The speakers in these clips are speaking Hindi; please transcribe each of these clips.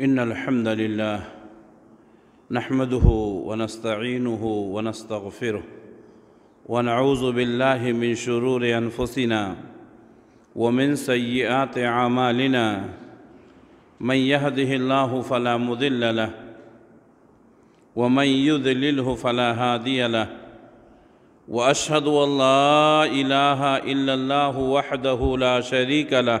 إن الحمد لله نحمده ونستعينه ونستغفره ونعوذ بالله من شرور أنفسنا ومن سيئات أعمالنا من يهده الله فلا مضل له ومن يذلله فلا هادي له وأشهد أن لا إله إلا الله وحده لا شريك له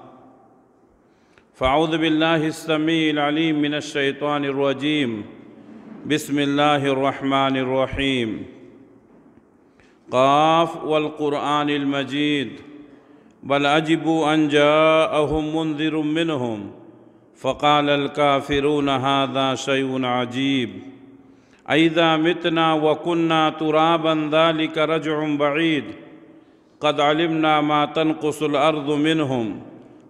فاعوذ بالله السميع العليم من الشيطان الرجيم بسم الله الرحمن الرحيم قاف والقران المجيد بل عجبوا ان جاءهم منذر منهم فقال الكافرون هذا شيء عجيب أئذا متنا وكنا ترابا ذلك رجع بعيد قد علمنا ما تنقص الأرض منهم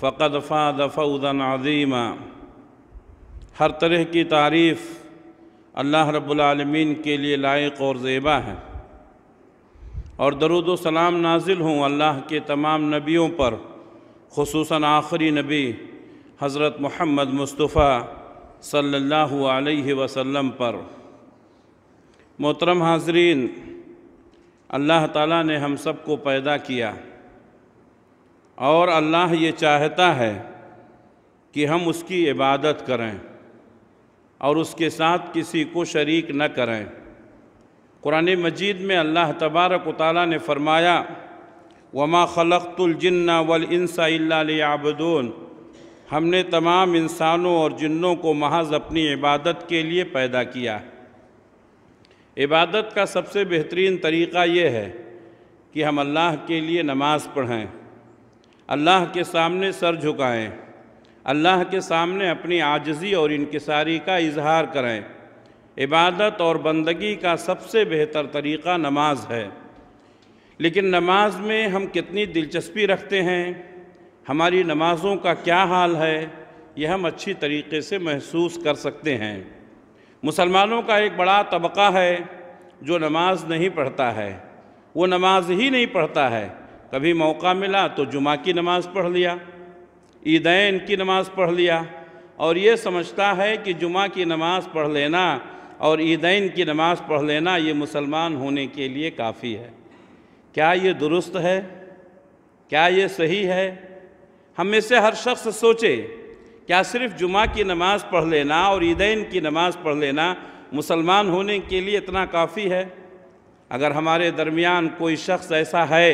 फ़कद फ़ाद फ़ौज़न अज़ीमा हर तरह की तारीफ़ अल्लाह रब्लमीन के लिए लायक और ज़ेबा है और दरुदोसलाम सलाम नाजिल हूँ अल्लाह के तमाम नबियों पर खसूस आखिरी नबी हज़रत मोहम्मद मुस्तफ़ा सल्लल्लाहु अलैहि वसल्लम पर मोहतरम हाजरीन अल्लाह ताला ने हम सबको पैदा किया और अल्लाह ये चाहता है कि हम उसकी इबादत करें और उसके साथ किसी को शरीक न करें कुरान मजीद में अल्लाह तबारक ताली ने फरमाया वमा ख़लतुलजन्ना वलसा हमने तमाम इंसानों और जिन्नों को महज अपनी इबादत के लिए पैदा किया इबादत का सबसे बेहतरीन तरीक़ा ये है कि हम अल्लाह के लिए नमाज़ पढ़ें अल्लाह के सामने सर झुकाएं अल्लाह के सामने अपनी आजजी और इनकसारी का इजहार करें इबादत और बंदगी का सबसे बेहतर तरीक़ा नमाज है लेकिन नमाज में हम कितनी दिलचस्पी रखते हैं हमारी नमाज़ों का क्या हाल है यह हम अच्छी तरीके से महसूस कर सकते हैं मुसलमानों का एक बड़ा तबका है जो नमाज नहीं पढ़ता है वो नमाज ही नहीं पढ़ता है कभी मौका मिला तो जुमा की नमाज़ पढ़ लिया ईदैन की नमाज़ पढ़ लिया और ये समझता है कि जुमा की नमाज़ पढ़ लेना और ईदैन की नमाज़ पढ़ लेना ये मुसलमान होने के लिए काफ़ी है क्या ये दुरुस्त है क्या ये सही है हम में से हर शख्स सोचे क्या सिर्फ जुमा की नमाज़ पढ़ लेना और ईदैन की नमाज़ पढ़ लेना मुसलमान होने के लिए इतना काफ़ी है अगर हमारे दरमियान कोई शख्स ऐसा है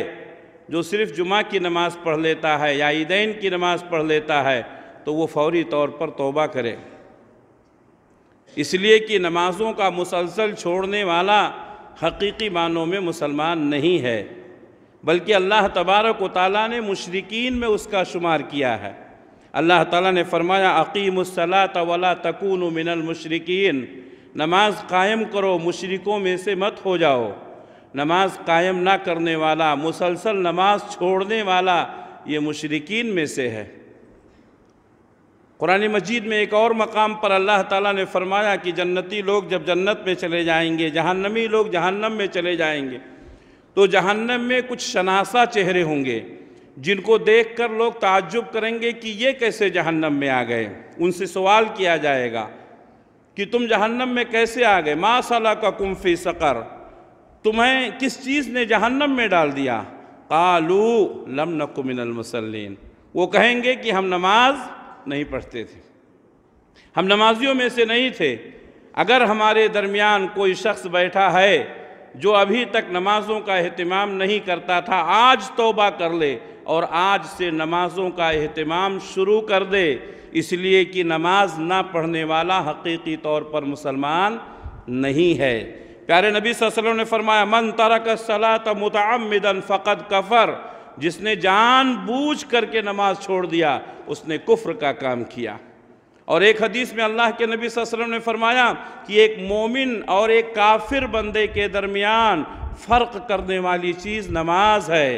जो सिर्फ जुमा की नमाज़ पढ़ लेता है या ईदैन की नमाज़ पढ़ लेता है तो वो फौरी तौर पर तोबा करे इसलिए कि नमाज़ों का मुसलसल छोड़ने वाला हकीकी मानों में मुसलमान नहीं है बल्कि अल्लाह तबारक ताली ने मुशरकिन में उसका शुमार किया है अल्लाह ताली ने फरमाया अकीमसलात वला तकून मिनल मुशरकिन नमाज कायम करो मशरकों में से मत हो जाओ नमाज कायम ना करने वाला मुसलसल नमाज छोड़ने वाला ये मुशरकिन में से है कुरान मजीद में एक और मकाम पर अल्लाह ताला ने फरमाया कि जन्नती लोग जब जन्नत में चले जाएंगे जहन्नमी लोग जहन्नम में चले जाएंगे तो जहन्नम में कुछ शनासा चेहरे होंगे जिनको देखकर लोग ताज्जुब करेंगे कि ये कैसे जहन्नम में आ गए उनसे सवाल किया जाएगा कि तुम जहन्नम में कैसे आ गए मा सला का कुम्फी सकर तुम्हें किस चीज़ ने जहन्नम में डाल दिया कालू लम नकु मिनलमसलिन वो कहेंगे कि हम नमाज नहीं पढ़ते थे हम नमाजियों में से नहीं थे अगर हमारे दरमियान कोई शख्स बैठा है जो अभी तक नमाज़ों का अहतमाम नहीं करता था आज तोबा कर ले और आज से नमाज़ों का अहतमाम शुरू कर दे इसलिए कि नमाज ना पढ़ने वाला हकीकी तौर पर मुसलमान नहीं है प्यारे नबी वसल्लम ने फरमाया मन तरक सलात मुतमदन फ़कत कफ़र जिसने जान बूझ करके नमाज छोड़ दिया उसने कुफ्र का काम किया और एक हदीस में अल्लाह के नबी वसल्लम ने फरमाया कि एक मोमिन और एक काफिर बंदे के दरमियान फ़र्क करने वाली चीज़ नमाज है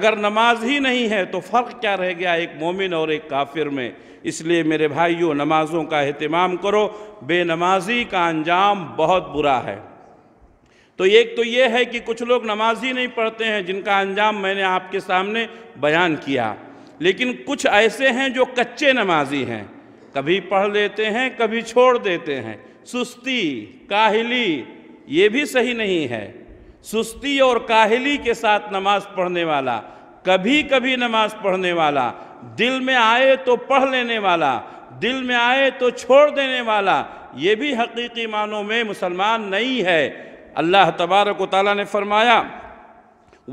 अगर नमाज ही नहीं है तो फ़र्क क्या रह गया एक मोमिन और एक काफिर में इसलिए मेरे भाइयों नमाज़ों का अहतमाम करो बेनमाजी का अंजाम बहुत बुरा है तो एक तो ये है कि कुछ लोग नमाज ही नहीं पढ़ते हैं जिनका अंजाम मैंने आपके सामने बयान किया लेकिन कुछ ऐसे हैं जो कच्चे नमाजी हैं कभी पढ़ लेते हैं कभी छोड़ देते हैं सुस्ती काहली ये भी सही नहीं है सुस्ती और काहली के साथ नमाज पढ़ने वाला कभी कभी नमाज पढ़ने वाला दिल में आए तो पढ़ लेने वाला दिल में आए तो छोड़ देने वाला ये भी हकीकी मानों में मुसलमान नहीं है अल्लाह तबारक ताली ने फरमाया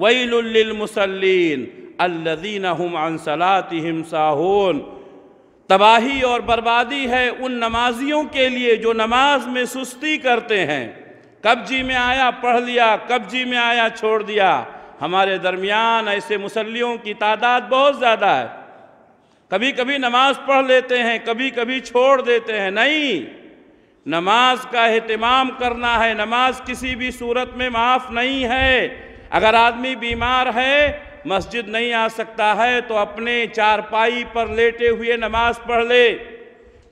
वईलमसलिन अल्लदीन हम अनसलात साहून तबाही और बर्बादी है उन नमाजियों के लिए जो नमाज में सुस्ती करते हैं कब्जी में आया पढ़ लिया कब्जी में आया छोड़ दिया हमारे दरमियान ऐसे मुसलियों की तादाद बहुत ज़्यादा है कभी कभी नमाज पढ़ लेते हैं कभी कभी छोड़ देते हैं नहीं नमाज का अहतमाम करना है नमाज किसी भी सूरत में माफ़ नहीं है अगर आदमी बीमार है मस्जिद नहीं आ सकता है तो अपने चारपाई पर लेटे हुए नमाज पढ़ ले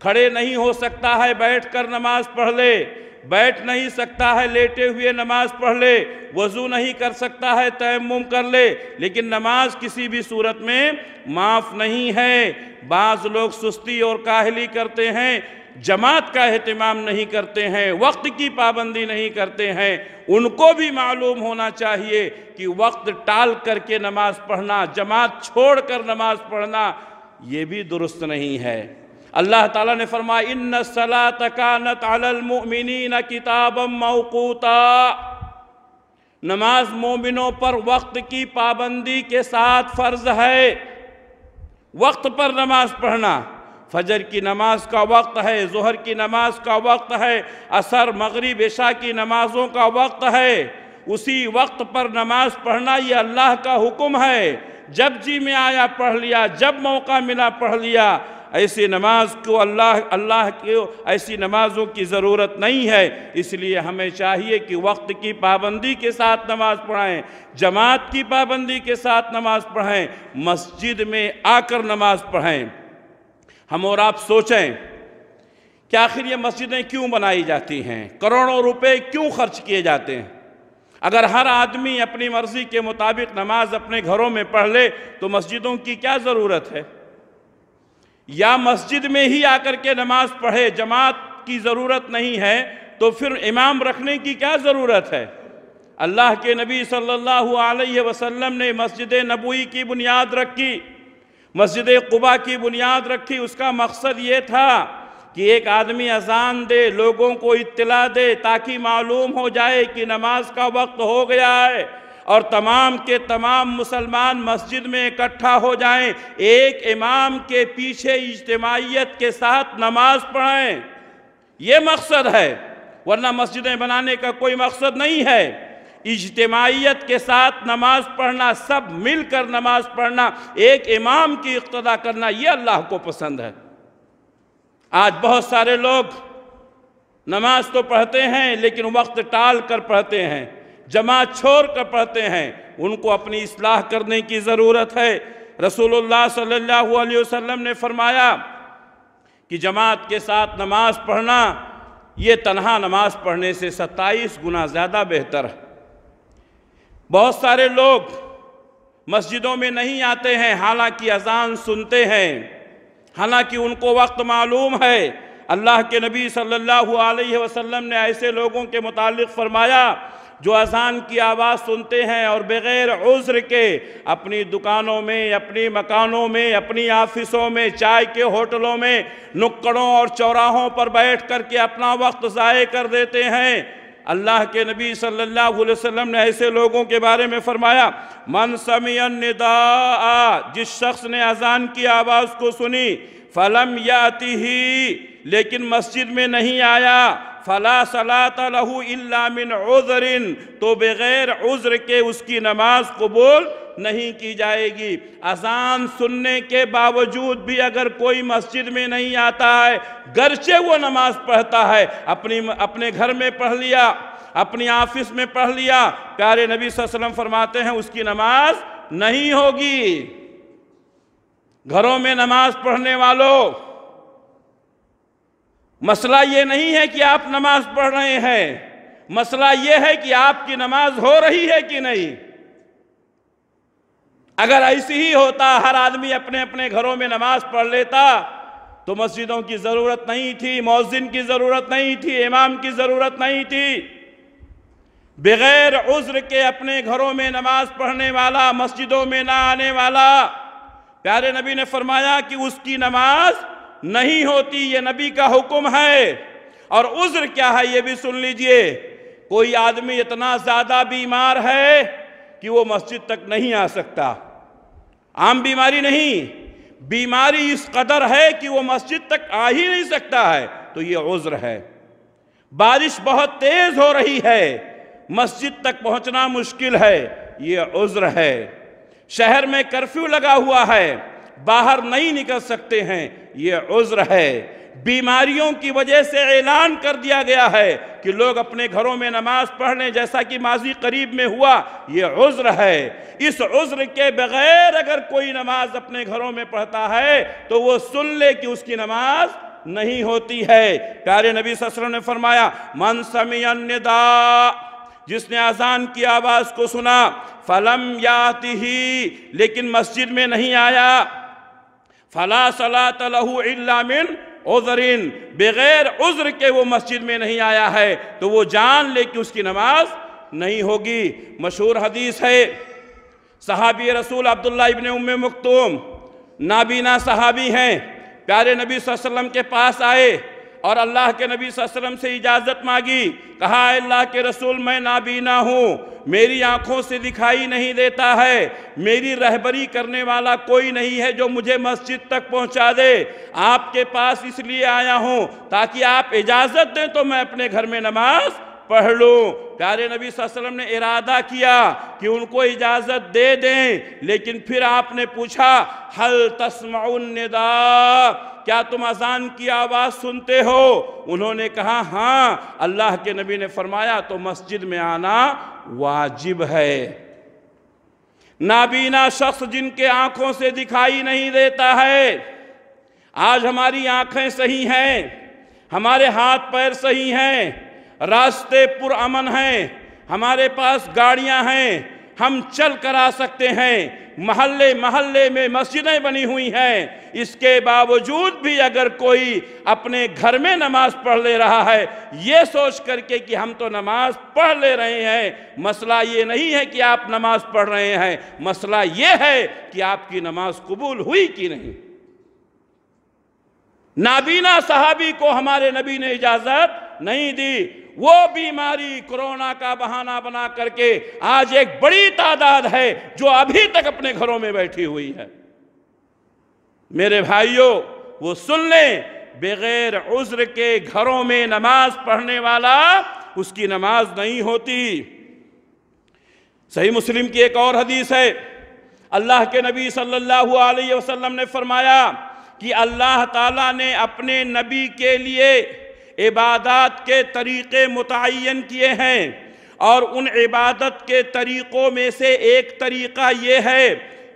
खड़े नहीं हो सकता है बैठकर नमाज पढ़ ले बैठ नहीं सकता है लेटे हुए नमाज पढ़ ले वज़ू नहीं कर सकता है तयम कर ले लेकिन नमाज किसी भी सूरत में माफ़ नहीं है बाज़ लोग सुस्ती और काहली करते हैं जमात का अहतमाम नहीं करते हैं वक्त की पाबंदी नहीं करते हैं उनको भी मालूम होना चाहिए कि वक्त टाल करके नमाज पढ़ना जमात छोड़ कर नमाज पढ़ना ये भी दुरुस्त नहीं है अल्लाह ताला ने फरमाया इन सला तकानत अलमिनी न किताब मौकूता नमाज मोमिनों पर वक्त की पाबंदी के साथ फ़र्ज है वक्त पर नमाज पढ़ना फजर की नमाज का वक्त है जहर की नमाज का वक्त है असर मगरब ऐशा की नमाज़ों का वक्त है उसी वक्त पर नमाज पढ़ना ये अल्लाह का हुक्म है जब जी में आया पढ़ लिया जब मौका मिला पढ़ लिया ऐसी नमाज को अल्लाह अल्लाह के ऐसी नमाज़ों की ज़रूरत नहीं है इसलिए हमें चाहिए कि वक्त की पाबंदी के साथ नमाज़ पढ़ाएँ जमात की पाबंदी के साथ नमाज़ पढ़ाएँ मस्जिद में आकर नमाज़ पढ़ाएँ हम और आप सोचें कि आखिर ये मस्जिदें क्यों बनाई जाती हैं करोड़ों रुपए क्यों खर्च किए जाते हैं अगर हर आदमी अपनी मर्ज़ी के मुताबिक नमाज अपने घरों में पढ़ ले तो मस्जिदों की क्या ज़रूरत है या मस्जिद में ही आकर के नमाज पढ़े जमात की ज़रूरत नहीं है तो फिर इमाम रखने की क्या ज़रूरत है अल्लाह के नबी सल्लल्लाहु अलैहि वसल्लम ने मस्जिद नबूई की बुनियाद रखी मस्जिद कुबा की बुनियाद रखी उसका मकसद ये था कि एक आदमी अजान दे लोगों को इतला दे ताकि मालूम हो जाए कि नमाज का वक्त हो गया है और तमाम के तमाम मुसलमान मस्जिद में इकट्ठा हो जाएं एक इमाम के पीछे इज्तमाहीत के साथ नमाज पढ़ें ये मकसद है वरना मस्जिदें बनाने का कोई मकसद नहीं है इजतमाहीत के साथ नमाज पढ़ना सब मिलकर नमाज पढ़ना एक इमाम की इक्तदा करना ये अल्लाह को पसंद है आज बहुत सारे लोग नमाज तो पढ़ते हैं लेकिन वक्त टाल कर पढ़ते हैं जमात छोड़ कर पढ़ते हैं उनको अपनी इसलाह करने की ज़रूरत है रसूलुल्लाह सल्लल्लाहु अलैहि वसल्लम ने फरमाया कि जमात के साथ नमाज पढ़ना ये तनहा नमाज पढ़ने से सत्ताईस गुना ज़्यादा बेहतर है बहुत सारे लोग मस्जिदों में नहीं आते हैं हालांकि अजान सुनते हैं हालांकि उनको वक्त मालूम है अल्लाह के नबी सल्लल्लाहु अलैहि वसल्लम ने ऐसे लोगों के मुतालिक फरमाया जो अजान की आवाज़ सुनते हैं और बग़ैर उज्र के अपनी दुकानों में अपनी मकानों में अपनी ऑफिसों में चाय के होटलों में नुक्कड़ों और चौराहों पर बैठ कर के अपना वक्त ज़ाय कर देते हैं अल्लाह के नबी सल्लल्लाहु अलैहि वसल्लम ने ऐसे लोगों के बारे में फरमाया मन निदा जिस शख्स ने अजान की आवाज़ को सुनी फलम याति ही लेकिन मस्जिद में नहीं आया फला सला लहू उज़रिन तो बग़ैर उज़्र के उसकी नमाज कबूल नहीं की जाएगी अजान सुनने के बावजूद भी अगर कोई मस्जिद में नहीं आता है घर से वो नमाज पढ़ता है अपनी अपने घर में पढ़ लिया अपनी ऑफिस में पढ़ लिया प्यारे नबी वसल्लम फरमाते हैं उसकी नमाज नहीं होगी घरों में नमाज पढ़ने वालों मसला ये नहीं है कि आप नमाज पढ़ रहे हैं मसला यह है कि आपकी नमाज हो रही है कि नहीं अगर ऐसे ही होता हर आदमी अपने अपने घरों में नमाज पढ़ लेता तो मस्जिदों की ज़रूरत नहीं थी मौजिन की ज़रूरत नहीं थी इमाम की ज़रूरत नहीं थी बगैर उज्र के अपने घरों में नमाज पढ़ने वाला मस्जिदों में ना आने वाला प्यारे नबी ने फरमाया कि उसकी नमाज नहीं होती ये नबी का हुक्म है और उज्र क्या है ये भी सुन लीजिए कोई आदमी इतना ज़्यादा बीमार है कि वो मस्जिद तक नहीं आ सकता आम बीमारी नहीं बीमारी इस कदर है कि वो मस्जिद तक आ ही नहीं सकता है तो ये उज्र है बारिश बहुत तेज हो रही है मस्जिद तक पहुंचना मुश्किल है ये उज्र है शहर में कर्फ्यू लगा हुआ है बाहर नहीं निकल सकते हैं ये उज्र है बीमारियों की वजह से ऐलान कर दिया गया है कि लोग अपने घरों में नमाज पढ़ लें जैसा कि माजी करीब में हुआ ये उज़्र है इस उज़्र के बगैर अगर कोई नमाज अपने घरों में पढ़ता है तो वो सुन ले कि उसकी नमाज नहीं होती है प्यारे नबी ससर ने फरमाया मन समीदा जिसने आजान की आवाज़ को सुना फलम याति ही लेकिन मस्जिद में नहीं आया फला सला तलहू इलामिन उजरिन बगैर उज्र के वो मस्जिद में नहीं आया है तो वो जान ले कि उसकी नमाज नहीं होगी मशहूर हदीस है सहाबी रसूल अब्दुल्ला इबन उम मखतूम नाबीना सहाबी हैं प्यारे नबी वसल्लम के पास आए और अल्लाह के नबी वसल्लम से इजाज़त मांगी कहा अल्लाह के रसूल मैं नाबीना हूँ मेरी आँखों से दिखाई नहीं देता है मेरी रहबरी करने वाला कोई नहीं है जो मुझे मस्जिद तक पहुँचा दे आपके पास इसलिए आया हूँ ताकि आप इजाज़त दें तो मैं अपने घर में नमाज़ पढ़ लूँ प्यारे नबी वसल्लम ने इरादा किया कि उनको इजाज़त दे दें लेकिन फिर आपने पूछा हल तस्मादा क्या तुम अजान की आवाज़ सुनते हो उन्होंने कहा हाँ अल्लाह के नबी ने फरमाया तो मस्जिद में आना वाजिब है नाबीना शख्स जिनके आंखों से दिखाई नहीं देता है आज हमारी आंखें सही हैं हमारे हाथ पैर सही हैं रास्ते पुरअमन हैं हमारे पास गाड़ियां हैं हम चल कर आ सकते हैं महल्ले महल्ले में मस्जिदें बनी हुई हैं इसके बावजूद भी अगर कोई अपने घर में नमाज पढ़ ले रहा है ये सोच करके कि हम तो नमाज पढ़ ले रहे हैं मसला ये नहीं है कि आप नमाज पढ़ रहे हैं मसला ये है कि आपकी नमाज कबूल हुई कि नहीं नाबीना साहबी को हमारे नबी ने इजाज़त नहीं दी वो बीमारी कोरोना का बहाना बना करके आज एक बड़ी तादाद है जो अभी तक अपने घरों में बैठी हुई है मेरे भाइयों वो सुन ले बगैर उज्र के घरों में नमाज पढ़ने वाला उसकी नमाज नहीं होती सही मुस्लिम की एक और हदीस है अल्लाह के नबी सल्लल्लाहु अलैहि वसल्लम ने फरमाया कि अल्लाह ताला ने अपने नबी के लिए इबादत के तरीक़े मुतन किए हैं और उन इबादत के तरीक़ों में से एक तरीक़ा ये है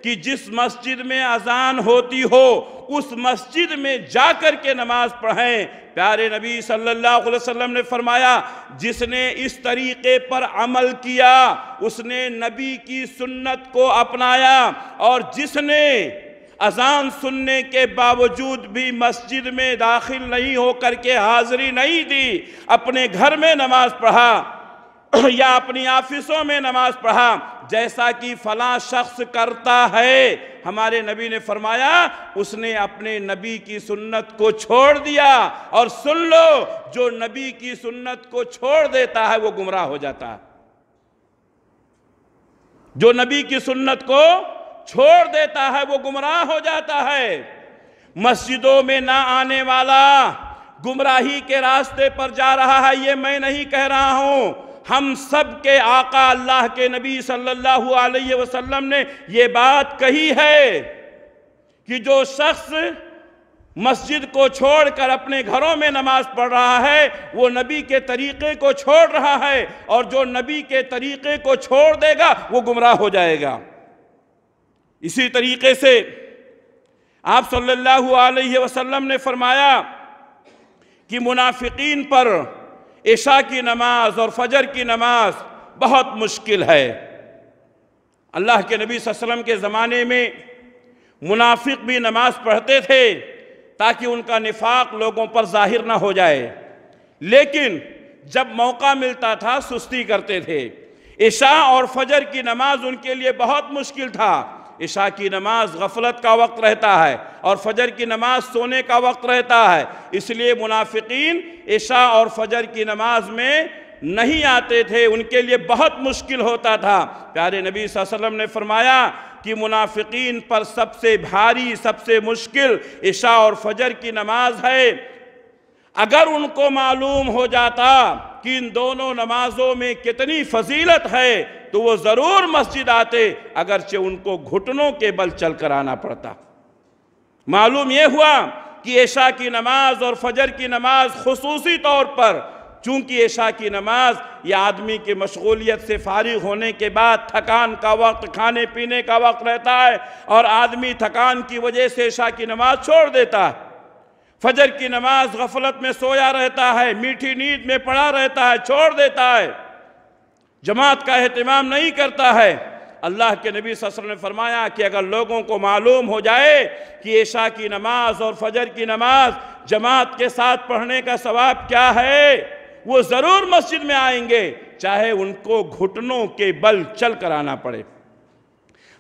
कि जिस मस्जिद में अजान होती हो उस मस्जिद में जाकर के नमाज पढ़ें प्यारे नबी सल्लल्लाहु अलैहि वसल्लम ने फरमाया जिसने इस तरीक़े पर अमल किया उसने नबी की सुन्नत को अपनाया और जिसने अजान सुनने के बावजूद भी मस्जिद में दाखिल नहीं होकर के हाजिरी नहीं दी अपने घर में नमाज पढ़ा या अपनी ऑफिसों में नमाज पढ़ा जैसा कि फला शख्स करता है हमारे नबी ने फरमाया उसने अपने नबी की सुन्नत को छोड़ दिया और सुन लो जो नबी की सुन्नत को छोड़ देता है वो गुमराह हो जाता है जो नबी की सुन्नत को छोड़ देता है वो गुमराह हो जाता है मस्जिदों में ना आने वाला गुमराही के रास्ते पर जा रहा है ये मैं नहीं कह रहा हूँ हम सब के आका अल्लाह के नबी सल्लल्लाहु अलैहि वसल्लम ने ये बात कही है कि जो शख्स मस्जिद को छोड़कर अपने घरों में नमाज पढ़ रहा है वो नबी के तरीक़े को छोड़ रहा है और जो नबी के तरीक़े को छोड़ देगा वो गुमराह हो जाएगा इसी तरीके से आप सल्लल्लाहु अलैहि वसल्लम ने फरमाया कि मुनाफिकीन पर ईशा की नमाज और फजर की नमाज बहुत मुश्किल है अल्लाह के नबी वसल्लम के ज़माने में मुनाफिक भी नमाज पढ़ते थे ताकि उनका निफाक लोगों पर जाहिर ना हो जाए लेकिन जब मौका मिलता था सुस्ती करते थे ईशा और फजर की नमाज उनके लिए बहुत मुश्किल था इशा की नमाज गफलत का वक्त रहता है और फजर की नमाज सोने का वक्त रहता है इसलिए मुनाफिकीन इशा और फजर की नमाज में नहीं आते थे उनके लिए बहुत मुश्किल होता था प्यारे नबी वसल्लम ने फरमाया कि मुनाफिकीन पर सबसे भारी सबसे मुश्किल इशा और फजर की नमाज है अगर उनको मालूम हो जाता कि इन दोनों नमाजों में कितनी फजीलत है तो वो ज़रूर मस्जिद आते अगरचे उनको घुटनों के बल चल कर आना पड़ता मालूम यह हुआ कि ऐशा की नमाज और फजर की नमाज खसूसी तौर पर चूँकि ऐशा की नमाज या आदमी की मशगूलियत से फारिग होने के बाद थकान का वक्त खाने पीने का वक्त रहता है और आदमी थकान की वजह से ऐशा की नमाज छोड़ देता है फजर की नमाज गफलत में सोया रहता है मीठी नींद में पड़ा रहता है छोड़ देता है जमात का अहतमाम नहीं करता है अल्लाह के नबी ससर ने फरमाया कि अगर लोगों को मालूम हो जाए कि ऐशा की नमाज और फजर की नमाज जमात के साथ पढ़ने का सवाब क्या है वो ज़रूर मस्जिद में आएंगे चाहे उनको घुटनों के बल चल कर आना पड़े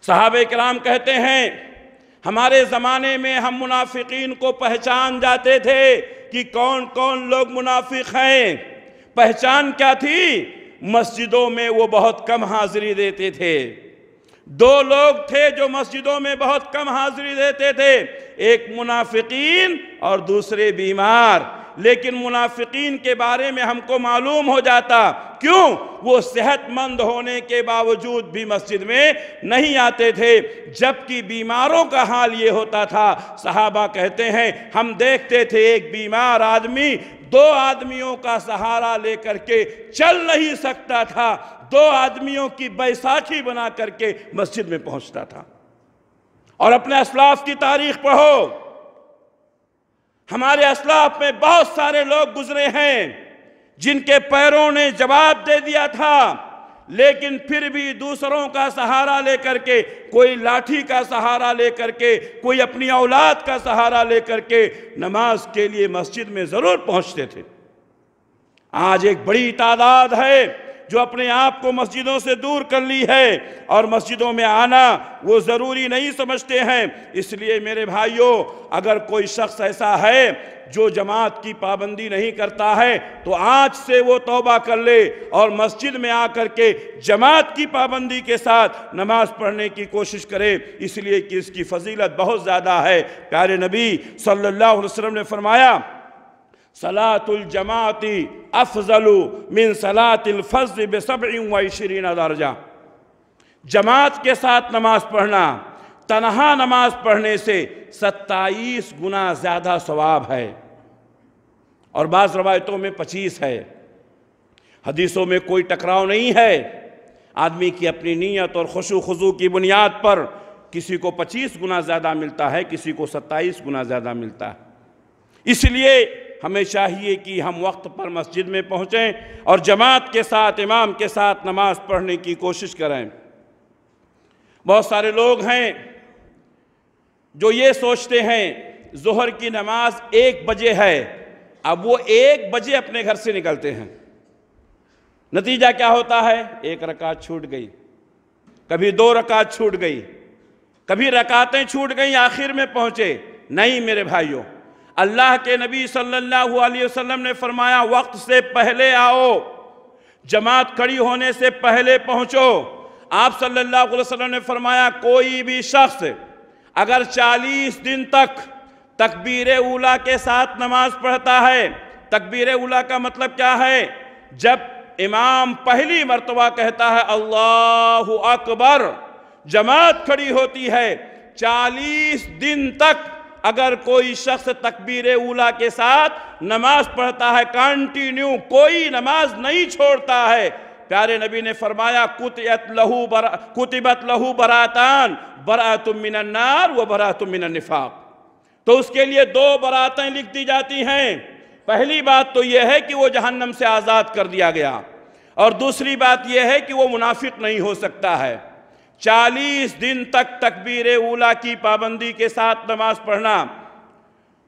साहब कराम कहते हैं हमारे ज़माने में हम मुनाफिकीन को पहचान जाते थे कि कौन कौन लोग मुनाफिक हैं पहचान क्या थी मस्जिदों में वो बहुत कम हाजिरी देते थे दो लोग थे जो मस्जिदों में बहुत कम हाजिरी देते थे एक मुनाफिकीन और दूसरे बीमार लेकिन मुनाफिकीन के बारे में हमको मालूम हो जाता क्यों वो सेहतमंद होने के बावजूद भी मस्जिद में नहीं आते थे जबकि बीमारों का हाल ये होता था सहाबा कहते हैं हम देखते थे एक बीमार आदमी दो आदमियों का सहारा लेकर के चल नहीं सकता था दो आदमियों की बैसाखी बना करके मस्जिद में पहुंचता था और अपने असलाफ की तारीख पढ़ो हमारे असलाफ में बहुत सारे लोग गुजरे हैं जिनके पैरों ने जवाब दे दिया था लेकिन फिर भी दूसरों का सहारा लेकर के कोई लाठी का सहारा लेकर के कोई अपनी औलाद का सहारा लेकर के नमाज के लिए मस्जिद में ज़रूर पहुंचते थे आज एक बड़ी तादाद है जो अपने आप को मस्जिदों से दूर कर ली है और मस्जिदों में आना वो ज़रूरी नहीं समझते हैं इसलिए मेरे भाइयों अगर कोई शख्स ऐसा है जो जमात की पाबंदी नहीं करता है तो आज से वो तौबा कर ले और मस्जिद में आकर के जमात की पाबंदी के साथ नमाज पढ़ने की कोशिश करे इसलिए कि इसकी फजीलत बहुत ज़्यादा है प्यारे नबी सल्लल्लाहु अलैहि वसल्लम ने फरमाया सलातुलजमाती अफजलु मिन सलातफ़ज़ बसबीन दर्जा जमात के साथ नमाज पढ़ना तनहा नमाज पढ़ने से सत्ताईस गुना ज़्यादा सवाब है और बाज़ रवायतों में पच्चीस है हदीसों में कोई टकराव नहीं है आदमी की अपनी नीयत और खुशू की बुनियाद पर किसी को पच्चीस गुना ज़्यादा मिलता है किसी को सत्ताईस गुना ज़्यादा मिलता है इसलिए हमें चाहिए कि हम वक्त पर मस्जिद में पहुँचें और जमात के साथ इमाम के साथ नमाज पढ़ने की कोशिश करें बहुत सारे लोग हैं जो ये सोचते हैं जहर की नमाज एक बजे है अब वो एक बजे अपने घर से निकलते हैं नतीजा क्या होता है एक रकात छूट गई कभी दो रकात छूट गई कभी रकातें छूट गई आखिर में पहुंचे नहीं मेरे भाइयों अल्लाह के नबी सल्लल्लाहु अलैहि वसल्लम ने फरमाया वक्त से पहले आओ जमात खड़ी होने से पहले पहुंचो आप सल्लल्लाहु अलैहि वसल्लम ने फरमाया कोई भी शख्स अगर 40 दिन तक तकबीर उला के साथ नमाज पढ़ता है तकबीर उला का मतलब क्या है जब इमाम पहली मरतबा कहता है अल्लाह अकबर जमात खड़ी होती है चालीस दिन तक अगर कोई शख्स तकबीर उला के साथ नमाज पढ़ता है कंटिन्यू कोई नमाज नहीं छोड़ता है प्यारे नबी ने फरमाया कुतियत लहू बरा कुतिबत लहू बरातान बरा तुम मिनन्नार व बरा तुम निफाक तो उसके लिए दो बरातें लिख दी जाती हैं पहली बात तो यह है कि वो जहन्नम से आज़ाद कर दिया गया और दूसरी बात यह है कि वो मुनाफिक नहीं हो सकता है चालीस दिन तक तकबीर उला की पाबंदी के साथ नमाज पढ़ना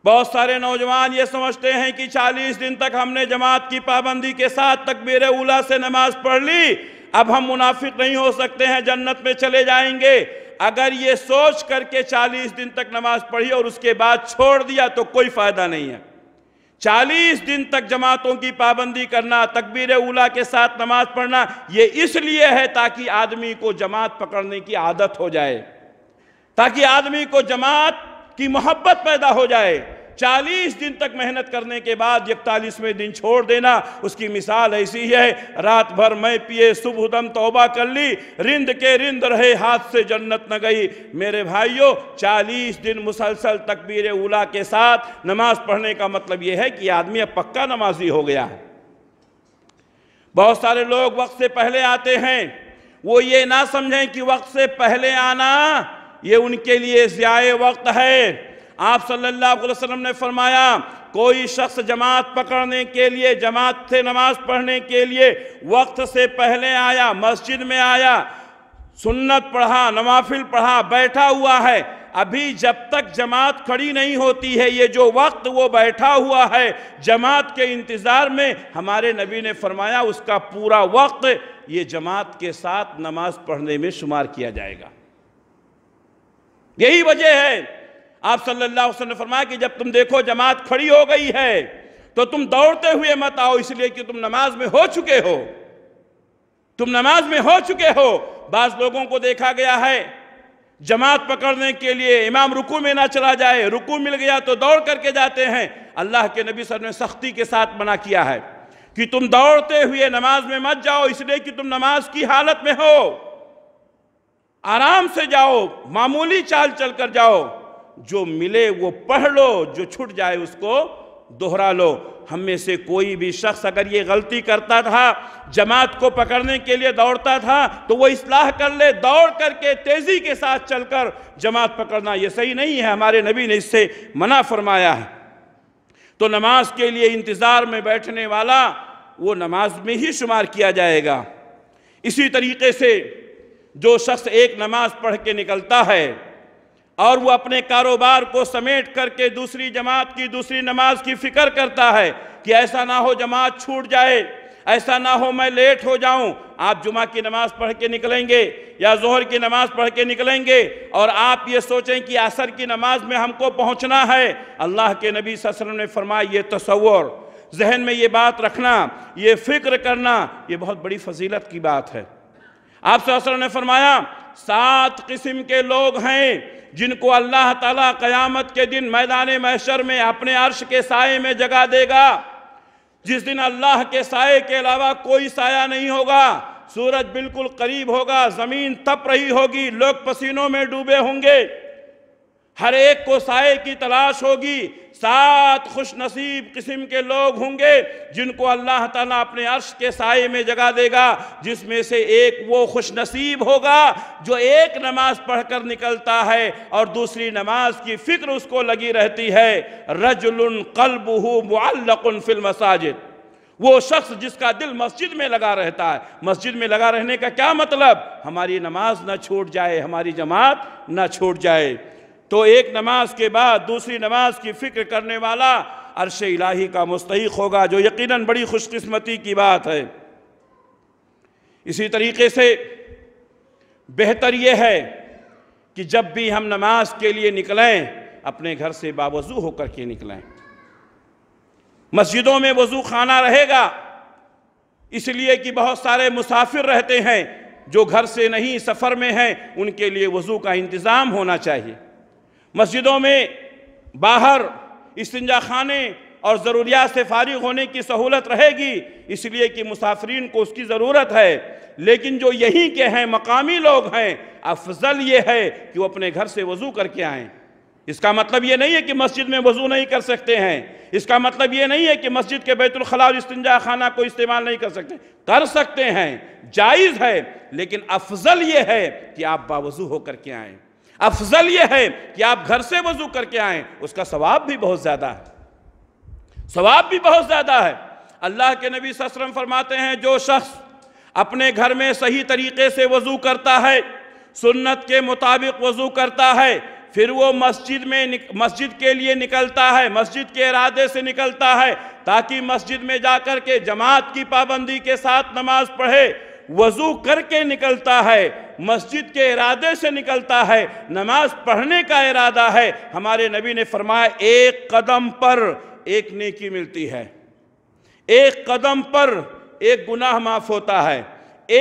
बहुत सारे नौजवान ये समझते हैं कि चालीस दिन तक हमने जमात की पाबंदी के साथ तकबीर उला से नमाज पढ़ ली अब हम मुनाफिक नहीं हो सकते हैं जन्नत में चले जाएंगे अगर ये सोच करके चालीस दिन तक नमाज पढ़ी और उसके बाद छोड़ दिया तो कोई फ़ायदा नहीं है चालीस दिन तक जमातों की पाबंदी करना तकबीर उला के साथ नमाज पढ़ना ये इसलिए है ताकि आदमी को जमात पकड़ने की आदत हो जाए ताकि आदमी को जमात की मोहब्बत पैदा हो जाए चालीस दिन तक मेहनत करने के बाद इकतालीसवें दिन छोड़ देना उसकी मिसाल ऐसी ही है रात भर मैं पिए सुबह दम तोबा कर ली रिंद के रिंद रहे हाथ से जन्नत न गई मेरे भाइयों चालीस दिन मुसलसल तकबीर उला के साथ नमाज पढ़ने का मतलब यह है कि आदमी अब पक्का नमाजी हो गया है बहुत सारे लोग वक्त से पहले आते हैं वो ये ना समझें कि वक्त से पहले आना ये उनके लिए ज्याय वक्त है आप सल्लल्लाहु अलैहि वसल्लम ने फरमाया कोई शख्स जमात पकड़ने के लिए जमात से नमाज पढ़ने के लिए वक्त से पहले आया मस्जिद में आया सुन्नत पढ़ा नवाफिल पढ़ा बैठा हुआ है अभी जब तक जमात खड़ी नहीं होती है ये जो वक्त वो बैठा हुआ है जमात के इंतज़ार में हमारे नबी ने फरमाया उसका पूरा वक्त ये जमात के साथ नमाज पढ़ने में शुमार किया जाएगा यही वजह है आप सल्लल्लाहु अलैहि वसल्लम फरमाया कि जब तुम देखो जमात खड़ी हो गई है तो तुम दौड़ते हुए मत आओ इसलिए कि तुम नमाज में हो चुके हो तुम नमाज में हो चुके हो बाज लोगों को देखा गया है जमात पकड़ने के लिए इमाम रुकू में ना चला जाए रुकू मिल गया तो दौड़ करके जाते हैं अल्लाह के नबी सर ने सख्ती के साथ मना किया है कि तुम दौड़ते हुए नमाज में मत जाओ इसलिए कि तुम नमाज की हालत में हो आराम से जाओ मामूली चाल चल कर जाओ जो मिले वो पढ़ लो जो छूट जाए उसको दोहरा लो हम में से कोई भी शख्स अगर ये गलती करता था जमात को पकड़ने के लिए दौड़ता था तो वो इसलाह कर ले दौड़ करके तेज़ी के साथ चलकर जमात पकड़ना ये सही नहीं है हमारे नबी ने इससे मना फरमाया है तो नमाज के लिए इंतज़ार में बैठने वाला वो नमाज में ही शुमार किया जाएगा इसी तरीके से जो शख्स एक नमाज पढ़ के निकलता है और वो अपने कारोबार को समेट करके दूसरी जमात की दूसरी नमाज की फ़िक्र करता है कि ऐसा ना हो जमात छूट जाए ऐसा ना हो मैं लेट हो जाऊं आप जुमा की नमाज़ पढ़ के निकलेंगे या जोहर की नमाज़ पढ़ के निकलेंगे और आप ये सोचें कि असर की नमाज में हमको पहुंचना है अल्लाह के नबी ससर ने फरमाया ये तस्वर जहन में ये बात रखना ये फ़िक्र करना ये बहुत बड़ी फजीलत की बात है आप ने फरमाया सात किस्म के लोग हैं जिनको अल्लाह ताला क़यामत के दिन मैदान महशर में अपने अर्श के साय में जगा देगा जिस दिन अल्लाह के साय के अलावा कोई साया नहीं होगा सूरज बिल्कुल करीब होगा ज़मीन तप रही होगी लोग पसीनों में डूबे होंगे हर एक को साय की तलाश होगी सात खुश नसीब किस्म के लोग होंगे जिनको अल्लाह ताला अपने अर्श के साय में जगा देगा जिसमें से एक वो खुश नसीब होगा जो एक नमाज पढ़कर निकलता है और दूसरी नमाज की फिक्र उसको लगी रहती है रजुल कल्ब मुअल्लकुन फिल मसाजिद वो शख्स जिसका दिल मस्जिद में लगा रहता है मस्जिद में लगा रहने का क्या मतलब हमारी नमाज ना छूट जाए हमारी जमात ना छूट जाए तो एक नमाज के बाद दूसरी नमाज की फ़िक्र करने वाला अरश इलाही का मुस्तक होगा जो यकीनन बड़ी खुशकस्मती की बात है इसी तरीके से बेहतर ये है कि जब भी हम नमाज के लिए निकलें अपने घर से बावजू होकर के निकलें मस्जिदों में वजू खाना रहेगा इसलिए कि बहुत सारे मुसाफिर रहते हैं जो घर से नहीं सफ़र में हैं उनके लिए वज़ू का इंतज़ाम होना चाहिए मस्जिदों में बाहर इसंजा खाने और ज़रूरियात से फारिग होने की सहूलत रहेगी इसलिए कि मुसाफरीन को उसकी ज़रूरत है लेकिन जो यहीं के हैं मकामी लोग हैं अफजल ये है कि वो अपने घर से वज़ू करके आएँ इसका मतलब ये नहीं है कि मस्जिद में वज़ू नहीं कर सकते हैं इसका मतलब ये नहीं है कि मस्जिद के बैतुलखला और इस्तंजा खाना को इस्तेमाल नहीं कर सकते कर सकते हैं जायज़ है लेकिन अफजल ये है कि आप बावजू होकर के आएँ अफजल यह है कि आप घर से वजू करके आए उसका सवाब भी बहुत ज़्यादा है सवाब भी बहुत ज़्यादा है अल्लाह के नबी ससरम फरमाते हैं जो शख्स अपने घर में सही तरीके से वजू करता है सुन्नत के मुताबिक वजू करता है फिर वो मस्जिद में मस्जिद के लिए निकलता है मस्जिद के इरादे से निकलता है ताकि मस्जिद में जाकर के जमात की पाबंदी के साथ नमाज पढ़े वजू करके निकलता है मस्जिद के इरादे से निकलता है नमाज पढ़ने का इरादा है हमारे नबी ने फरमाया एक कदम पर एक नेकी मिलती है एक कदम पर एक गुनाह माफ होता है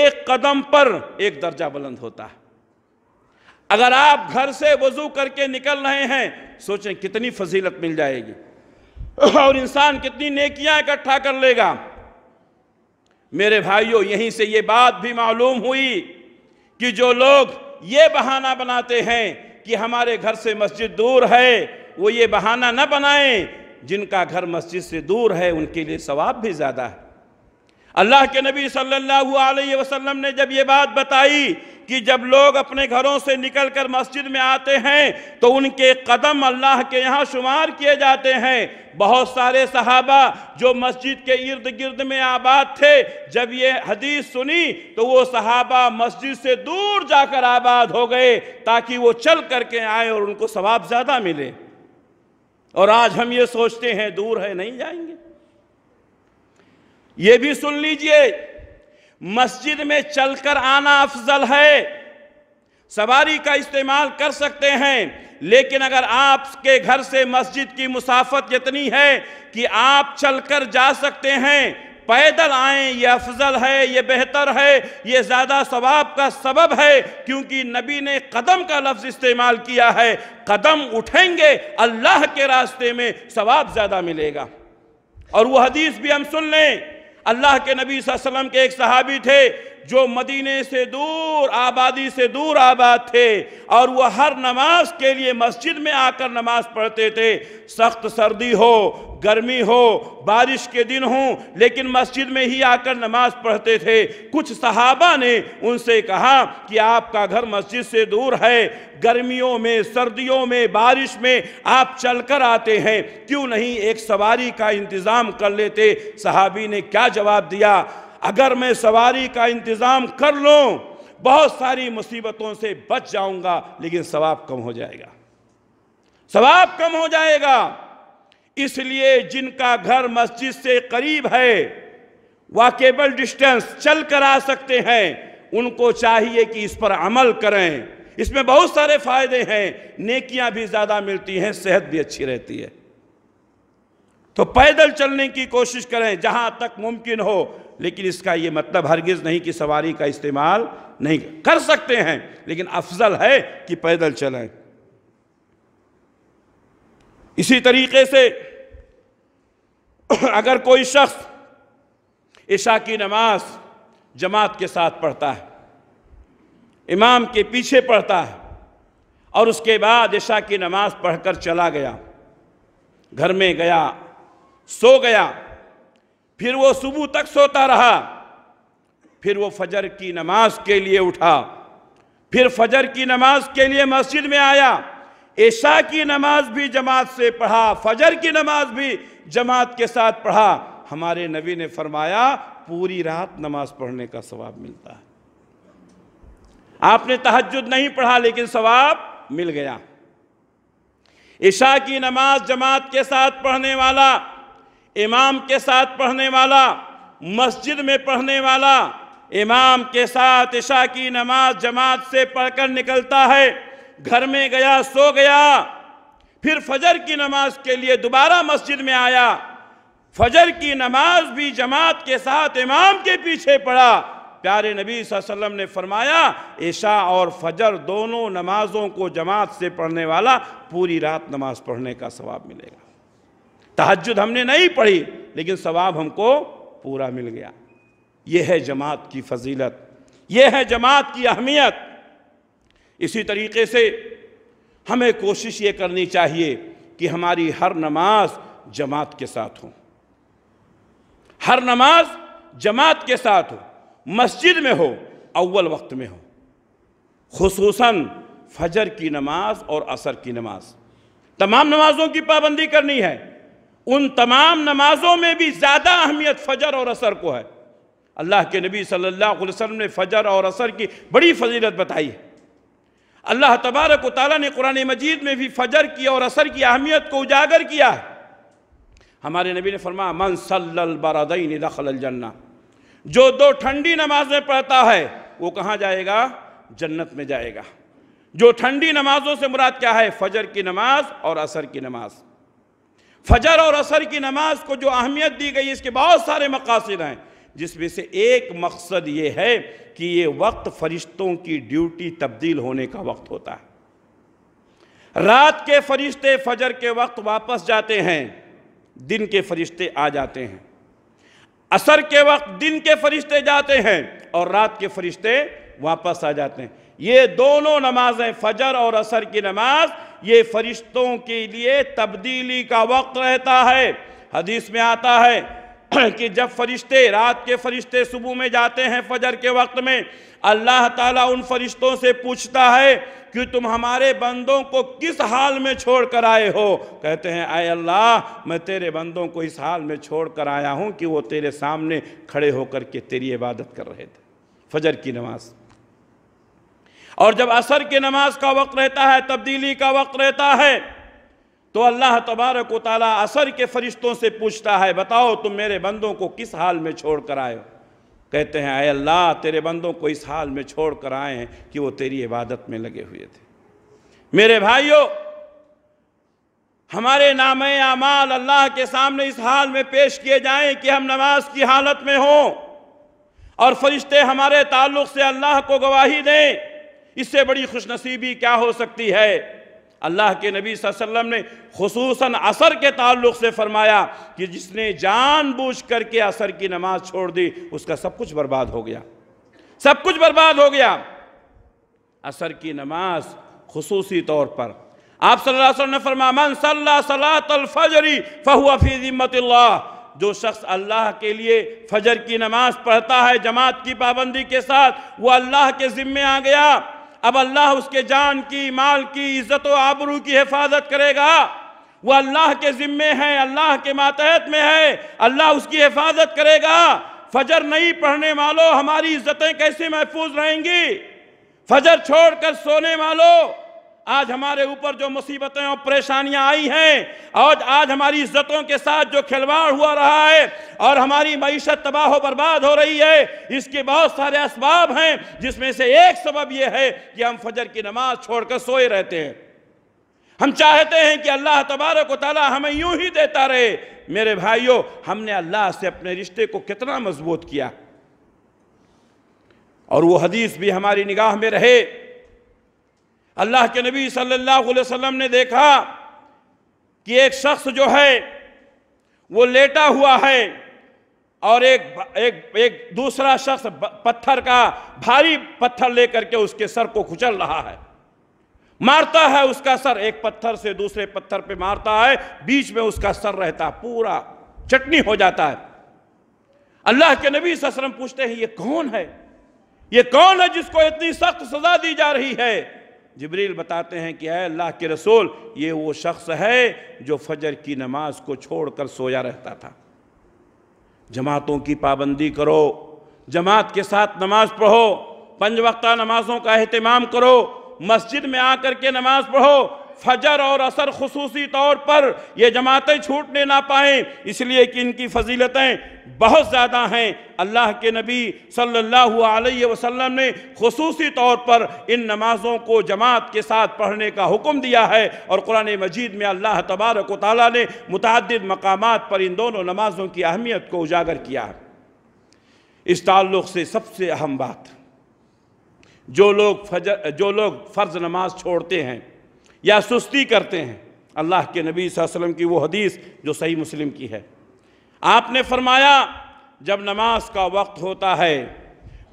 एक कदम पर एक दर्जा बुलंद होता है अगर आप घर से वजू करके निकल रहे हैं सोचें कितनी फजीलत मिल जाएगी और इंसान कितनी नेकियां इकट्ठा कर लेगा मेरे भाइयों यहीं से ये बात भी मालूम हुई कि जो लोग ये बहाना बनाते हैं कि हमारे घर से मस्जिद दूर है वो ये बहाना न बनाएं जिनका घर मस्जिद से दूर है उनके लिए सवाब भी ज़्यादा है अल्लाह के नबी सल्लल्लाहु अलैहि वसल्लम ने जब ये बात बताई कि जब लोग अपने घरों से निकलकर मस्जिद में आते हैं तो उनके कदम अल्लाह के यहाँ शुमार किए जाते हैं बहुत सारे सहाबा जो मस्जिद के इर्द गिर्द में आबाद थे जब ये हदीस सुनी तो वो सहाबा मस्जिद से दूर जाकर आबाद हो गए ताकि वो चल करके आए और उनको सवाब ज़्यादा मिले और आज हम ये सोचते हैं दूर है नहीं जाएंगे ये भी सुन लीजिए मस्जिद में चलकर आना अफजल है सवारी का इस्तेमाल कर सकते हैं लेकिन अगर आपके घर से मस्जिद की मुसाफत इतनी है कि आप चलकर जा सकते हैं पैदल आए ये अफजल है ये बेहतर है ये ज़्यादा सवाब का सबब है क्योंकि नबी ने कदम का लफ्ज़ इस्तेमाल किया है कदम उठेंगे अल्लाह के रास्ते में सवाब ज़्यादा मिलेगा और वह हदीस भी हम सुन लें अल्लाह के नबी वसल्लम के एक सहाबी थे जो मदीने से दूर आबादी से दूर आबाद थे और वह हर नमाज के लिए मस्जिद में आकर नमाज पढ़ते थे सख्त सर्दी हो गर्मी हो बारिश के दिन हो लेकिन मस्जिद में ही आकर नमाज पढ़ते थे कुछ सहाबा ने उनसे कहा कि आपका घर मस्जिद से दूर है गर्मियों में सर्दियों में बारिश में आप चलकर आते हैं क्यों नहीं एक सवारी का इंतज़ाम कर लेते सहाबी ने क्या जवाब दिया अगर मैं सवारी का इंतज़ाम कर लूँ बहुत सारी मुसीबतों से बच जाऊंगा लेकिन सवाब कम हो जाएगा सवाब कम हो जाएगा इसलिए जिनका घर मस्जिद से करीब है वाकेबल डिस्टेंस चल कर आ सकते हैं उनको चाहिए कि इस पर अमल करें इसमें बहुत सारे फ़ायदे हैं नेकियां भी ज़्यादा मिलती हैं सेहत भी अच्छी रहती है तो पैदल चलने की कोशिश करें जहाँ तक मुमकिन हो लेकिन इसका ये मतलब हरगिज़ नहीं कि सवारी का इस्तेमाल नहीं कर सकते हैं लेकिन अफजल है कि पैदल चलें इसी तरीके से अगर कोई शख्स ईशा की नमाज जमात के साथ पढ़ता है इमाम के पीछे पढ़ता है और उसके बाद ईशा की नमाज पढ़कर चला गया घर में गया सो गया फिर वो सुबह तक सोता रहा फिर वो फजर की नमाज के लिए उठा फिर फजर की नमाज के लिए मस्जिद में आया ऐशा की नमाज भी जमात से पढ़ा फजर की नमाज भी जमात के साथ पढ़ा हमारे नबी ने फरमाया पूरी रात नमाज पढ़ने का सवाब मिलता है आपने तहजद नहीं पढ़ा लेकिन सवाब मिल गया ईशा की नमाज जमात के साथ पढ़ने वाला इमाम के साथ पढ़ने वाला मस्जिद में पढ़ने वाला इमाम के साथ ईशा की नमाज जमात से पढ़कर निकलता है घर में गया सो गया फिर फजर की नमाज के लिए दोबारा मस्जिद में आया फजर की नमाज भी जमात के साथ इमाम के पीछे पड़ा प्यारे नबी वसल्लम ने फरमाया ईशा और फजर दोनों नमाजों को जमात से पढ़ने वाला पूरी रात नमाज पढ़ने का सवाब मिलेगा तहजद हमने नहीं पढ़ी लेकिन सवाब हमको पूरा मिल गया यह है जमात की फजीलत यह है जमात की अहमियत इसी तरीके से हमें कोशिश ये करनी चाहिए कि हमारी हर नमाज जमात के साथ हो हर नमाज जमात के साथ हो मस्जिद में हो अव्वल वक्त में हो खूस फजर की नमाज और असर की नमाज तमाम नमाजों की पाबंदी करनी है उन तमाम नमाजों में भी ज़्यादा अहमियत फजर और असर को है अल्लाह के नबी सल्लल्लाहु अलैहि वसल्लम ने फजर और असर की बड़ी फजीलत बताई है अल्लाह तबारक ताली ने कुरान मजीद में भी फजर की और असर की अहमियत को उजागर किया है हमारे नबी ने फरमाया मन सल्लबरदीन दखलजन्ना जो दो ठंडी नमाजें पढ़ता है वो कहाँ जाएगा जन्नत में जाएगा जो ठंडी नमाजों से मुराद क्या है फजर की नमाज और असर की नमाज़ फजर और असर की नमाज को जो अहमियत दी गई इसके बहुत सारे मकासद हैं जिसमें से एक मकसद ये है कि ये वक्त फरिश्तों की ड्यूटी तब्दील होने का वक्त होता है रात के फरिश्ते फजर के वक्त वापस जाते हैं दिन के फरिश्ते आ जाते हैं असर के वक्त दिन के फरिश्ते जाते हैं और रात के फरिश्ते वापस आ जाते हैं ये दोनों नमाजें फजर और असर की नमाज़ ये फरिश्तों के लिए तब्दीली का वक्त रहता है हदीस में आता है कि जब फरिश्ते रात के फरिश्ते सुबह में जाते हैं फजर के वक्त में अल्लाह ताला उन फरिश्तों से पूछता है कि तुम हमारे बंदों को किस हाल में छोड़ कर आए हो कहते हैं आए अल्लाह मैं तेरे बंदों को इस हाल में छोड़ कर आया हूँ कि वो तेरे सामने खड़े होकर के तेरी इबादत कर रहे थे फजर की नमाज़ और जब असर की नमाज का वक्त रहता है तब्दीली का वक्त रहता है तो अल्लाह तबारक ताली असर के फरिश्तों से पूछता है बताओ तुम मेरे बंदों को किस हाल में छोड़ कर आए हो कहते हैं आए अल्लाह तेरे बंदों को इस हाल में छोड़ कर आए हैं कि वो तेरी इबादत में लगे हुए थे मेरे भाइयों हमारे नाम आमाल अल्लाह के सामने इस हाल में पेश किए जाएं कि हम नमाज की हालत में हों और फरिश्ते हमारे ताल्लुक़ से अल्लाह को गवाही दें इससे बड़ी खुशनसीबी क्या हो सकती है अल्लाह के नबी वसल्लम ने खसूस असर के ताल्लुक से फरमाया कि जिसने जानबूझ करके असर की नमाज छोड़ दी उसका सब कुछ बर्बाद हो गया सब कुछ बर्बाद हो गया असर की नमाज खसूसी तौर पर आप सल्लल्लाहु ने फरमामन सलातलफजरी फ़हुआ फ़ी जो शख्स अल्लाह के लिए फजर की नमाज पढ़ता है जमात की पाबंदी के साथ वो अल्लाह के ज़िम्मे आ गया अब अल्लाह उसके जान की माल की इज्जत व आबरू की हिफाजत करेगा वो अल्लाह के ज़िम्मे है अल्लाह के मातहत में है अल्लाह उसकी हिफाजत करेगा फजर नहीं पढ़ने वालों हमारी इज्जतें कैसे महफूज रहेंगी फजर छोड़कर सोने वालों आज हमारे ऊपर जो मुसीबतें और परेशानियां आई हैं और आज हमारी इज्जतों के साथ जो खिलवाड़ हुआ रहा है और हमारी मीशत तबाह बर्बाद हो रही है इसके बहुत सारे इसबाब हैं जिसमें से एक सबब यह है कि हम फजर की नमाज छोड़कर सोए रहते हैं हम चाहते हैं कि अल्लाह तबारक वाली हमें यूं ही देता रहे मेरे भाइयों हमने अल्लाह से अपने रिश्ते को कितना मजबूत किया और वो हदीस भी हमारी निगाह में रहे अल्लाह के नबी सल्लल्लाहु अलैहि वसल्लम ने देखा कि एक शख्स जो है वो लेटा हुआ है और एक एक एक दूसरा शख्स पत्थर का भारी पत्थर लेकर के उसके सर को कुचल रहा है मारता है उसका सर एक पत्थर से दूसरे पत्थर पे मारता है बीच में उसका सर रहता पूरा चटनी हो जाता है अल्लाह के नबी ससरम पूछते हैं ये कौन है ये कौन है जिसको इतनी सख्त सजा दी जा रही है जबरील बताते हैं कि अल्लाह के रसूल ये वो शख्स है जो फजर की नमाज को छोड़कर सोया रहता था जमातों की पाबंदी करो जमात के साथ नमाज पढ़ो पंज वक्ता नमाजों का अहतमाम करो मस्जिद में आकर के नमाज पढ़ो फजर और असर खसूसी तौर पर ये जमातें छूटने ना पाएँ इसलिए कि इनकी फजीलतें बहुत ज़्यादा हैं अल्लाह के नबी सल्लल्लाहु अलैहि वसल्लम ने खसूसी तौर पर इन नमाज़ों को जमात के साथ पढ़ने का हुक्म दिया है और कुरान मजीद में अल्लाह तबारक ताली ने मुतद मकाम पर इन दोनों नमाज़ों की अहमियत को उजागर किया है इस ताल्लुक़ से सबसे अहम बात जो लोग फजर जो लोग फ़र्ज़ नमाज छोड़ते हैं या सुस्ती करते हैं अल्लाह के नबी वसल्लम की वो हदीस जो सही मुस्लिम की है आपने फरमाया जब नमाज का वक्त होता है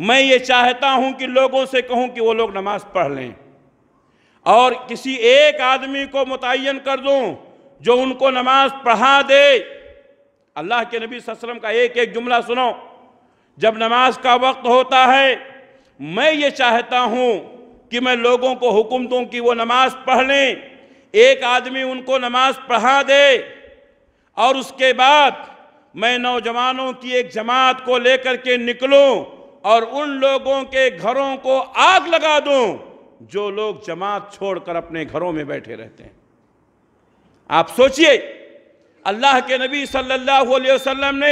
मैं ये चाहता हूँ कि लोगों से कहूँ कि वो लोग नमाज पढ़ लें और किसी एक आदमी को मुतन कर दूँ जो उनको नमाज पढ़ा दे अल्लाह के नबी वसल्लम का एक एक जुमला सुनो जब नमाज का वक्त होता है मैं ये चाहता हूँ कि मैं लोगों को हुक्म दूं कि वो नमाज पढ़ लें एक आदमी उनको नमाज पढ़ा दे और उसके बाद मैं नौजवानों की एक जमात को लेकर के निकलूं और उन लोगों के घरों को आग लगा दूं जो लोग जमात छोड़कर अपने घरों में बैठे रहते हैं आप सोचिए अल्लाह के नबी सल्लल्लाहु अलैहि वसल्लम ने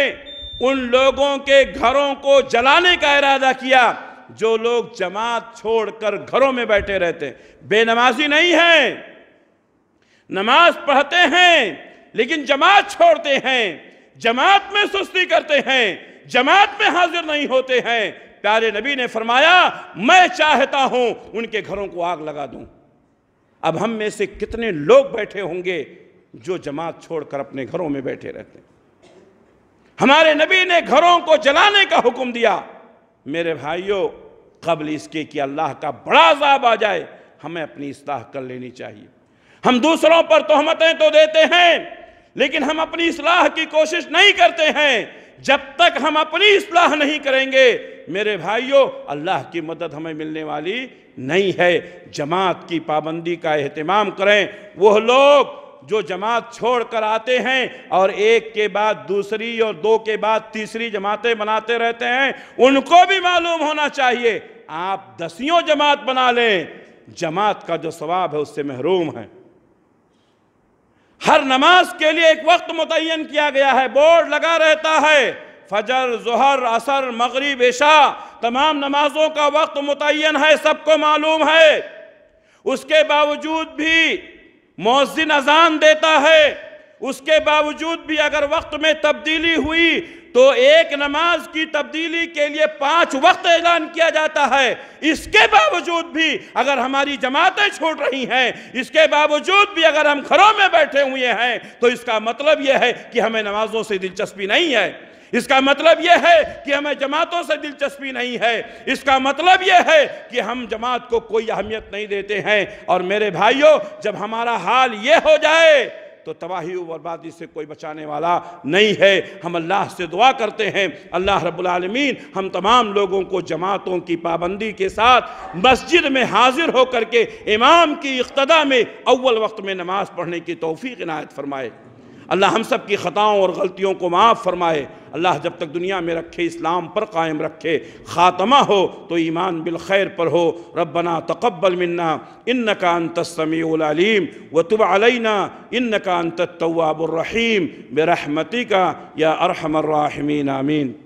उन लोगों के घरों को जलाने का इरादा किया जो लोग जमात छोड़कर घरों में बैठे रहते हैं बेनमाजी नहीं है नमाज पढ़ते हैं लेकिन जमात छोड़ते हैं जमात में सुस्ती करते हैं जमात में हाजिर नहीं होते हैं प्यारे नबी ने फरमाया मैं चाहता हूं उनके घरों को आग लगा दूं अब हम में से कितने लोग बैठे होंगे जो जमात छोड़कर अपने घरों में बैठे रहते हैं हमारे नबी ने घरों को जलाने का हुक्म दिया मेरे भाइयों कबल इसके कि अल्लाह का बड़ा जाब आ जाए हमें अपनी इसलाह कर लेनी चाहिए हम दूसरों पर तोहमतें तो देते हैं लेकिन हम अपनी इसलाह की कोशिश नहीं करते हैं जब तक हम अपनी इसलाह नहीं करेंगे मेरे भाइयों अल्लाह की मदद हमें मिलने वाली नहीं है जमात की पाबंदी का अहतमाम करें वह लोग जो जमात छोड़ कर आते हैं और एक के बाद दूसरी और दो के बाद तीसरी जमातें बनाते रहते हैं उनको भी मालूम होना चाहिए आप दसियों जमात बना लें जमात का जो सवाब है उससे महरूम है हर नमाज के लिए एक वक्त मुतन किया गया है बोर्ड लगा रहता है फजर जहर असर मगरी बेशा तमाम नमाजों का वक्त मुतन है सबको मालूम है उसके बावजूद भी मौजिन अजान देता है उसके बावजूद भी अगर वक्त में तब्दीली हुई तो एक नमाज की तब्दीली के लिए पांच वक्त ऐलान किया जाता है इसके बावजूद भी अगर हमारी जमातें छोड़ रही हैं इसके बावजूद भी अगर हम घरों में बैठे हुए हैं तो इसका मतलब यह है कि हमें नमाजों से दिलचस्पी नहीं है इसका मतलब यह है कि हमें जमातों से दिलचस्पी नहीं है इसका मतलब यह है कि हम जमात को कोई अहमियत नहीं देते हैं और मेरे भाइयों जब हमारा हाल यह हो जाए तो तबाही और बर्बादी से कोई बचाने वाला नहीं है हम अल्लाह से दुआ करते हैं अल्लाह रबालमीन हम तमाम लोगों को जमातों की पाबंदी के साथ मस्जिद में हाजिर होकर के इमाम की इकतदा में अव्वल वक्त में नमाज़ पढ़ने की तोफ़ी इनायत फरमाए अल्लाह हम सब की ख़ताओं और गलतियों को माफ़ फरमाए अल्लाह जब तक दुनिया में रखे इस्लाम पर कायम रखे ख़ात्मा हो तो ईमान बिलखैर पर हो रबना तकबल मन्ना इन का अंतसमीम व तुब अलना इन का अंतवाबुलरहीम बेरहमती का या अरहमर्राहमीन आमीन